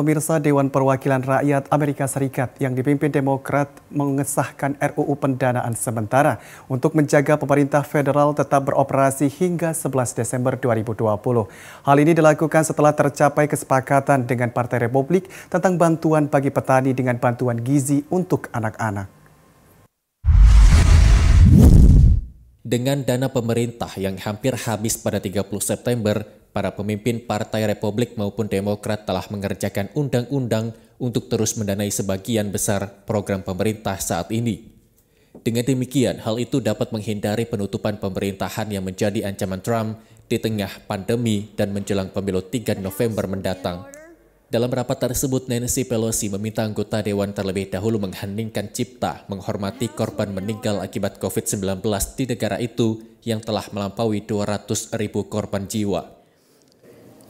pemirsa Dewan Perwakilan Rakyat Amerika Serikat yang dipimpin Demokrat mengesahkan RUU pendanaan sementara untuk menjaga pemerintah federal tetap beroperasi hingga 11 Desember 2020. Hal ini dilakukan setelah tercapai kesepakatan dengan Partai Republik tentang bantuan bagi petani dengan bantuan gizi untuk anak-anak. Dengan dana pemerintah yang hampir habis pada 30 September, para pemimpin Partai Republik maupun Demokrat telah mengerjakan undang-undang untuk terus mendanai sebagian besar program pemerintah saat ini. Dengan demikian, hal itu dapat menghindari penutupan pemerintahan yang menjadi ancaman Trump di tengah pandemi dan menjelang pemilu 3 November mendatang. Dalam rapat tersebut, Nancy Pelosi meminta anggota dewan terlebih dahulu mengheningkan cipta menghormati korban meninggal akibat COVID-19 di negara itu yang telah melampaui 200 ribu korban jiwa.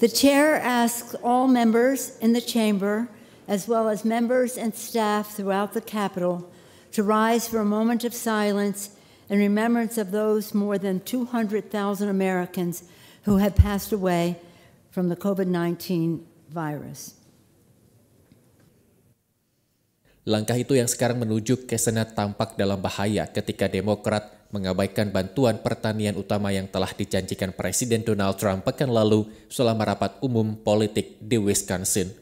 The chair asks all members in the chamber, as well as members and staff throughout the Capitol, to rise for a moment of silence in remembrance of those more than 200,000 Americans who have passed away from the COVID 19 virus. Langkah itu yang sekarang menuju ke Senat tampak dalam bahaya ketika Demokrat mengabaikan bantuan pertanian utama yang telah dijanjikan Presiden Donald Trump pekan lalu selama rapat umum politik di Wisconsin.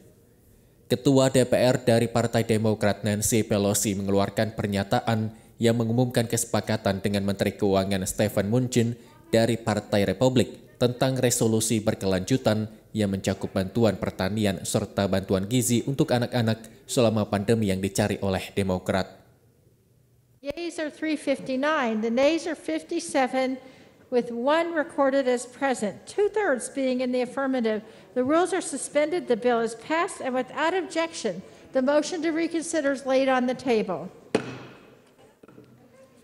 Ketua DPR dari Partai Demokrat Nancy Pelosi mengeluarkan pernyataan yang mengumumkan kesepakatan dengan Menteri Keuangan Stephen Munchin dari Partai Republik tentang resolusi berkelanjutan yang mencakup bantuan pertanian serta bantuan gizi untuk anak-anak selama pandemi yang dicari oleh Demokrat. Yeas are 359, the nays are 57, with one recorded as present, two-thirds being in the affirmative. The rules are suspended, the bill is passed, and without objection, the motion to reconsider is laid on the table.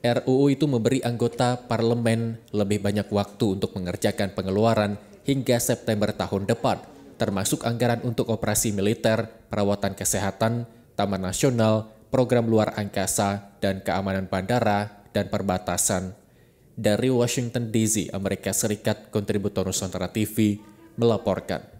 RUU itu memberi anggota parlemen lebih banyak waktu untuk mengerjakan pengeluaran hingga September tahun depan, termasuk anggaran untuk operasi militer, perawatan kesehatan, taman nasional, program luar angkasa, dan keamanan bandara dan perbatasan. Dari Washington DC, Amerika Serikat, kontributor Nusantara TV melaporkan.